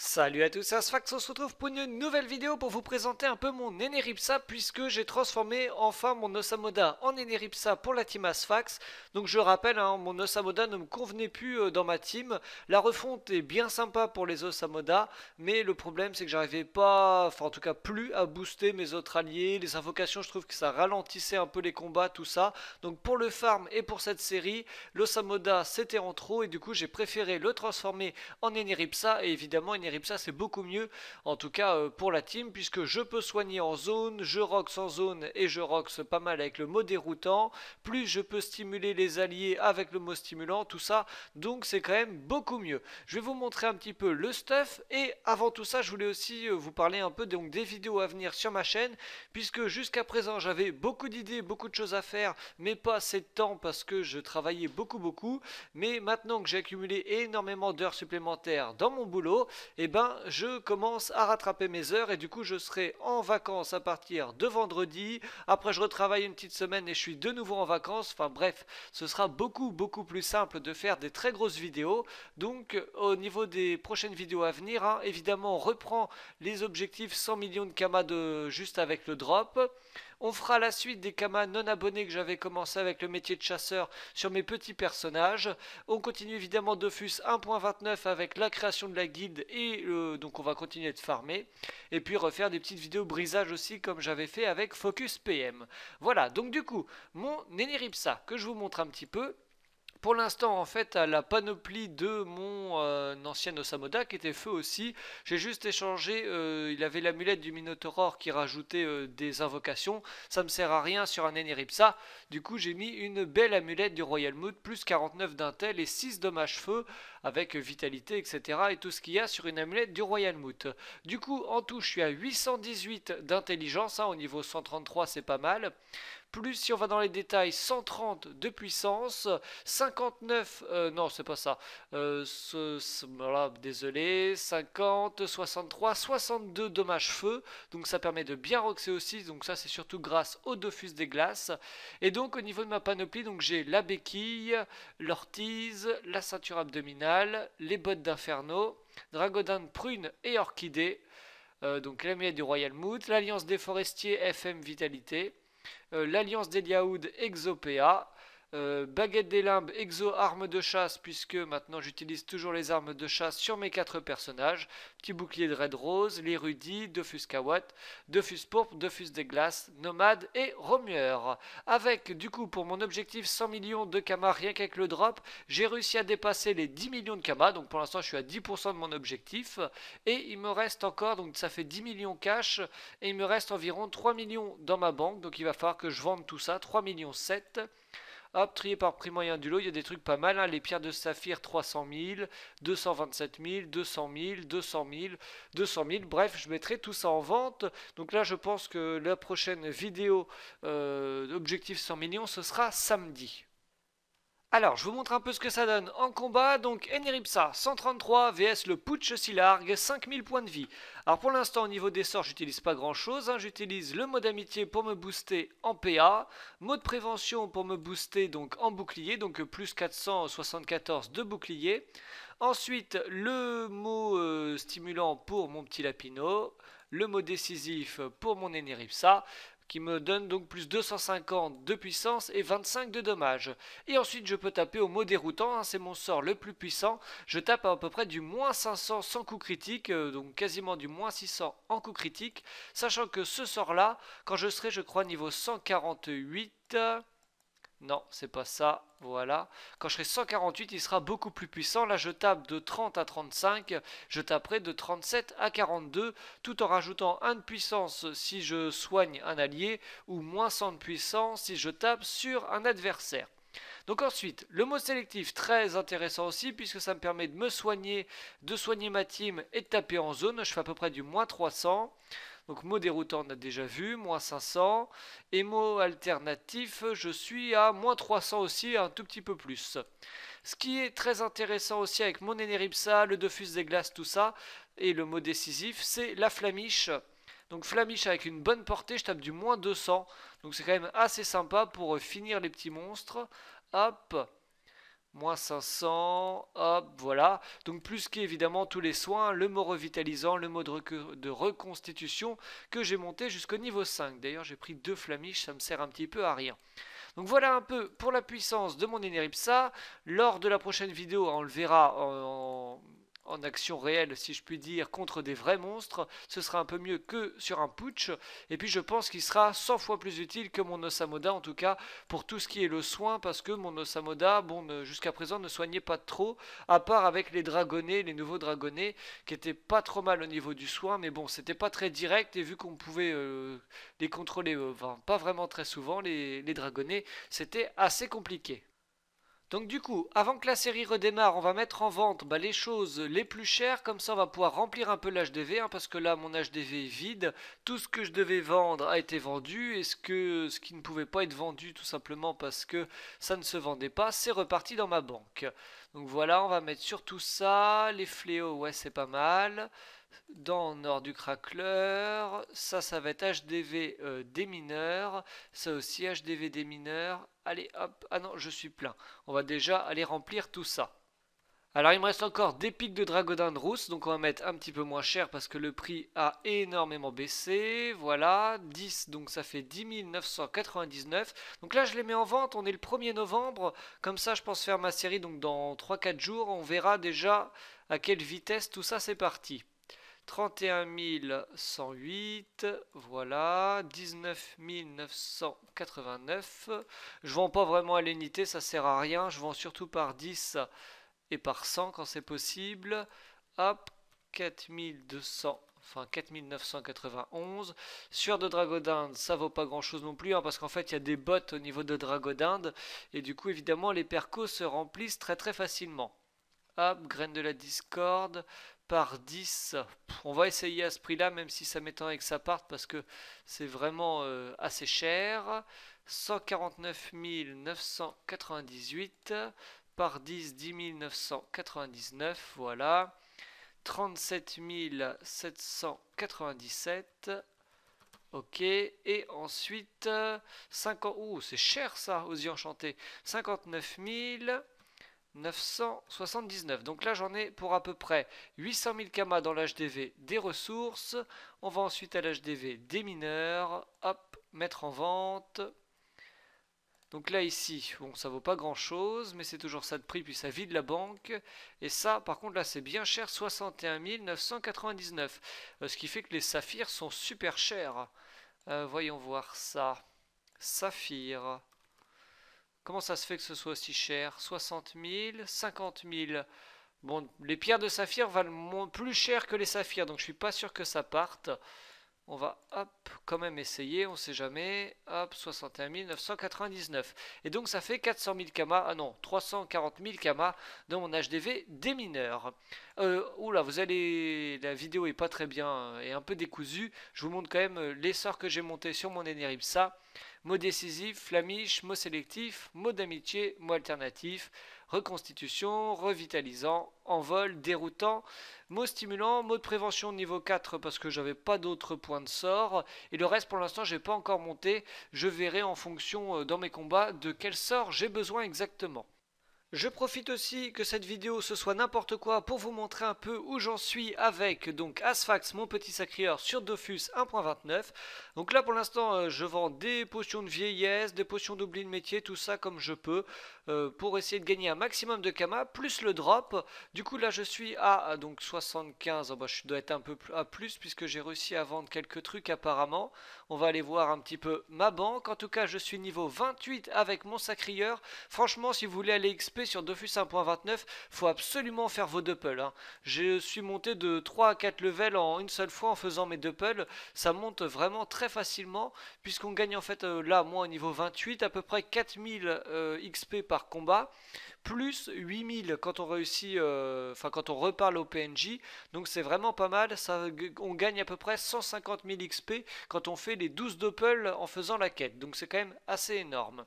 Salut à tous, c'est Asfax, on se retrouve pour une nouvelle vidéo pour vous présenter un peu mon Eneripsa puisque j'ai transformé enfin mon Osamoda en Eneripsa pour la team Asfax. Donc je rappelle, hein, mon Osamoda ne me convenait plus euh, dans ma team. La refonte est bien sympa pour les Osamoda, mais le problème c'est que j'arrivais pas, enfin en tout cas plus à booster mes autres alliés. Les invocations, je trouve que ça ralentissait un peu les combats, tout ça. Donc pour le farm et pour cette série, l'Osamoda c'était en trop et du coup j'ai préféré le transformer en Eneripsa et évidemment et ça c'est beaucoup mieux, en tout cas euh, pour la team, puisque je peux soigner en zone, je rox en zone et je rox pas mal avec le mot déroutant, plus je peux stimuler les alliés avec le mot stimulant, tout ça, donc c'est quand même beaucoup mieux. Je vais vous montrer un petit peu le stuff, et avant tout ça, je voulais aussi euh, vous parler un peu donc, des vidéos à venir sur ma chaîne, puisque jusqu'à présent, j'avais beaucoup d'idées, beaucoup de choses à faire, mais pas assez de temps parce que je travaillais beaucoup beaucoup, mais maintenant que j'ai accumulé énormément d'heures supplémentaires dans mon boulot, eh ben, je commence à rattraper mes heures et du coup, je serai en vacances à partir de vendredi. Après, je retravaille une petite semaine et je suis de nouveau en vacances. Enfin bref, ce sera beaucoup, beaucoup plus simple de faire des très grosses vidéos. Donc, au niveau des prochaines vidéos à venir, hein, évidemment, on reprend les objectifs 100 millions de camas de, juste avec le drop. On fera la suite des camas non abonnés que j'avais commencé avec le métier de chasseur sur mes petits personnages. On continue évidemment Dofus 1.29 avec la création de la guide et donc on va continuer de farmer. Et puis refaire des petites vidéos brisage aussi comme j'avais fait avec Focus PM. Voilà, donc du coup, mon Neniripsa que je vous montre un petit peu pour l'instant, en fait, à la panoplie de mon ancienne euh, ancien Osamoda, qui était feu aussi, j'ai juste échangé, euh, il avait l'amulette du Minotaur qui rajoutait euh, des invocations, ça me sert à rien sur un Eniripsa. du coup j'ai mis une belle amulette du Royal Mood, plus 49 d'intel et 6 dommages feu, avec vitalité, etc. et tout ce qu'il y a sur une amulette du Royal Moot. Du coup, en tout, je suis à 818 d'intelligence, hein, au niveau 133, c'est pas mal. Plus, si on va dans les détails, 130 de puissance, 59, euh, non, c'est pas ça, euh, désolé, 50, 63, 62 dommages feu, donc ça permet de bien roxer aussi, donc ça c'est surtout grâce au Dofus des glaces. Et donc, au niveau de ma panoplie, donc j'ai la béquille, l'ortise, la ceinture abdominale, les Bottes d'Inferno, Dragodin Prune et Orchidée, euh, donc donc miette du Royal Moot, l'Alliance des Forestiers FM Vitalité, euh, l'alliance des Yaoud Exopéa, euh, baguette des limbes, exo arme de chasse, puisque maintenant j'utilise toujours les armes de chasse sur mes quatre personnages. Petit bouclier de Red Rose, l'érudit, Dofus Kawat, Dofus Pourpre, Dofus des Glaces, Nomade et Romueur. Avec du coup pour mon objectif 100 millions de kamas rien qu'avec le drop, j'ai réussi à dépasser les 10 millions de kamas, donc pour l'instant je suis à 10% de mon objectif. Et il me reste encore, donc ça fait 10 millions cash, et il me reste environ 3 millions dans ma banque, donc il va falloir que je vende tout ça, 3 millions 7. Hop, trié par prix moyen du lot, il y a des trucs pas mal. Hein. Les pierres de saphir, 300 000, 227 000, 200 000, 200 000, 200 000. Bref, je mettrai tout ça en vente. Donc là, je pense que la prochaine vidéo euh, Objectif 100 millions, ce sera samedi. Alors, je vous montre un peu ce que ça donne en combat. Donc, Eneripsa, 133 vs le Putsch Silarg, 5000 points de vie. Alors, pour l'instant, au niveau des sorts, j'utilise pas grand chose. Hein. J'utilise le mot d'amitié pour me booster en PA, mot de prévention pour me booster donc en bouclier, donc plus 474 de bouclier. Ensuite, le mot euh, stimulant pour mon petit Lapino, le mot décisif pour mon Eneripsa, qui me donne donc plus 250 de puissance et 25 de dommages. Et ensuite je peux taper au mot déroutant, hein, c'est mon sort le plus puissant, je tape à, peu près du moins 500 sans coup critique, euh, donc quasiment du moins 600 en coup critique, sachant que ce sort là, quand je serai je crois niveau 148... Non, c'est pas ça, voilà. Quand je serai 148, il sera beaucoup plus puissant. Là, je tape de 30 à 35, je taperai de 37 à 42, tout en rajoutant 1 de puissance si je soigne un allié, ou moins 100 de puissance si je tape sur un adversaire. Donc ensuite, le mot sélectif, très intéressant aussi, puisque ça me permet de me soigner, de soigner ma team et de taper en zone. Je fais à peu près du moins 300. Donc mot déroutant, on a déjà vu, moins 500. Et mot alternatif, je suis à moins 300 aussi, un tout petit peu plus. Ce qui est très intéressant aussi avec mon Eneripsa, le Dofus des glaces, tout ça, et le mot décisif, c'est la flamiche. Donc flamiche avec une bonne portée, je tape du moins 200. Donc c'est quand même assez sympa pour finir les petits monstres. Hop moins 500, hop, voilà. Donc plus qu'évidemment tous les soins, le mot revitalisant, le mot de, reconstitution que j'ai monté jusqu'au niveau 5. D'ailleurs j'ai pris deux flamiches, ça me sert un petit peu à rien. Donc voilà un peu pour la puissance de mon Eneripsa. Lors de la prochaine vidéo, on le verra en en action réelle, si je puis dire, contre des vrais monstres, ce sera un peu mieux que sur un putsch. Et puis je pense qu'il sera 100 fois plus utile que mon Osamoda, en tout cas pour tout ce qui est le soin, parce que mon Osamoda, bon, jusqu'à présent ne soignait pas trop, à part avec les dragonnets, les nouveaux dragonnets, qui étaient pas trop mal au niveau du soin, mais bon, c'était pas très direct, et vu qu'on pouvait euh, les contrôler, euh, pas vraiment très souvent, les, les dragonnets, c'était assez compliqué. Donc du coup, avant que la série redémarre, on va mettre en vente bah, les choses les plus chères, comme ça on va pouvoir remplir un peu l'HDV, hein, parce que là mon HDV est vide, tout ce que je devais vendre a été vendu, et ce, que, ce qui ne pouvait pas être vendu tout simplement parce que ça ne se vendait pas, c'est reparti dans ma banque. Donc voilà, on va mettre sur tout ça, les fléaux, ouais c'est pas mal, dans Nord du Crackler, ça, ça va être HDV euh, des mineurs, ça aussi HDV des mineurs. Allez, hop, ah non, je suis plein. On va déjà aller remplir tout ça. Alors il me reste encore des pics de Dragodin de rousse, donc on va mettre un petit peu moins cher parce que le prix a énormément baissé. Voilà, 10, donc ça fait 10 999. Donc là je les mets en vente, on est le 1er novembre, comme ça je pense faire ma série donc dans 3-4 jours, on verra déjà à quelle vitesse tout ça c'est parti. 31 108, voilà, 19 989. Je vends pas vraiment à l'unité, ça sert à rien. Je vends surtout par 10 et par 100 quand c'est possible. Hop, 4200, enfin 4991. Sur de d'Inde, ça vaut pas grand chose non plus, hein, parce qu'en fait il y a des bottes au niveau de d'Inde, et du coup évidemment les percos se remplissent très très facilement. Hop, graines de la discorde, par 10. On va essayer à ce prix-là, même si ça m'étonne que ça parte, parce que c'est vraiment euh, assez cher. 149 998 par 10, 10 999, voilà. 37 797, ok. Et ensuite, 50... Euh, ouh, c'est cher ça, aux yeux enchantés. 59 000... 979. Donc là, j'en ai pour à peu près 800 000 kamas dans l'HDV des ressources. On va ensuite à l'HDV des mineurs. Hop, mettre en vente. Donc là, ici, bon, ça vaut pas grand-chose, mais c'est toujours ça de prix, puis ça vide la banque. Et ça, par contre, là, c'est bien cher, 61 999. Euh, ce qui fait que les saphirs sont super chers. Euh, voyons voir ça. Saphir. Comment ça se fait que ce soit aussi cher 60 000, 50 000. Bon, les pierres de saphir valent plus cher que les saphirs, donc je ne suis pas sûr que ça parte. On va, hop, quand même essayer, on sait jamais. Hop, 61 999. Et donc ça fait 400 000 kamas, ah non, 340 000 kamas dans mon HDV des mineurs. Euh, oula, vous allez, la vidéo est pas très bien, et hein, un peu décousue. Je vous montre quand même euh, l'essor que j'ai monté sur mon Ça mot décisif, flamiche, mot sélectif, mot d'amitié, mot alternatif, reconstitution, revitalisant, envol, déroutant, mot stimulant, mot de prévention niveau 4 parce que j'avais pas d'autres points de sort et le reste pour l'instant j'ai pas encore monté, je verrai en fonction euh, dans mes combats de quel sort j'ai besoin exactement. Je profite aussi que cette vidéo ce soit n'importe quoi pour vous montrer un peu où j'en suis avec donc Asphax mon petit sacrieur sur Dofus 1.29. Donc là pour l'instant euh, je vends des potions de vieillesse, des potions d'oubli de métier, tout ça comme je peux euh, pour essayer de gagner un maximum de Kama plus le drop. Du coup là je suis à euh, donc 75, bah, je dois être un peu à plus puisque j'ai réussi à vendre quelques trucs apparemment. On va aller voir un petit peu ma banque. En tout cas, je suis niveau 28 avec mon sacrieur. Franchement, si vous voulez aller XP sur Dofus 1.29, faut absolument faire vos doubles. Hein. Je suis monté de 3 à 4 levels en une seule fois en faisant mes doubles. Ça monte vraiment très facilement puisqu'on gagne en fait euh, là, moi, au niveau 28, à peu près 4000 euh, XP par combat plus 8000 quand on réussit, euh, enfin quand on reparle au PNJ. Donc c'est vraiment pas mal. Ça, on gagne à peu près 150 000 XP quand on fait les 12 doppels en faisant la quête. Donc c'est quand même assez énorme.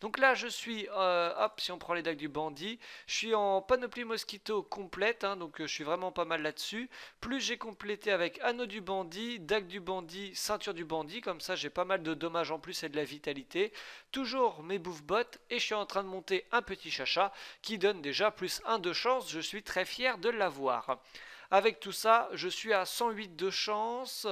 Donc là, je suis, euh, hop, si on prend les dagues du bandit, je suis en panoplie mosquito complète, hein, donc euh, je suis vraiment pas mal là-dessus. Plus j'ai complété avec anneau du bandit, dague du bandit, ceinture du bandit, comme ça j'ai pas mal de dommages en plus et de la vitalité. Toujours mes bouffe bottes et je suis en train de monter un petit chacha qui donne déjà plus 1 de chance, je suis très fier de l'avoir. Avec tout ça, je suis à 108 de chance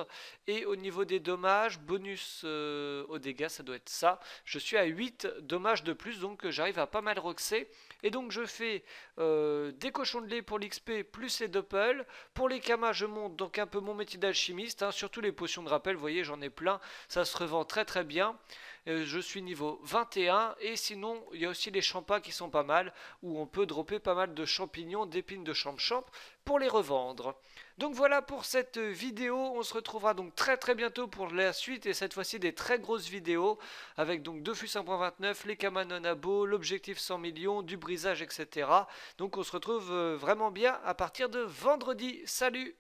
et au niveau des dommages, bonus au euh, aux dégâts, ça doit être ça. Je suis à 8 dommages de plus, donc euh, j'arrive à pas mal roxer. Et donc je fais euh, des cochons de lait pour l'XP plus les doppels. Pour les kamas, je monte donc un peu mon métier d'alchimiste, hein. surtout les potions de rappel, vous voyez, j'en ai plein, ça se revend très très bien je suis niveau 21 et sinon il y a aussi les champas qui sont pas mal où on peut dropper pas mal de champignons, d'épines de champ-champ pour les revendre. Donc voilà pour cette vidéo, on se retrouvera donc très très bientôt pour la suite et cette fois-ci des très grosses vidéos avec donc Defus 1.29, les Kamanonabo, l'objectif 100 millions, du brisage etc. Donc on se retrouve euh, vraiment bien à partir de vendredi, salut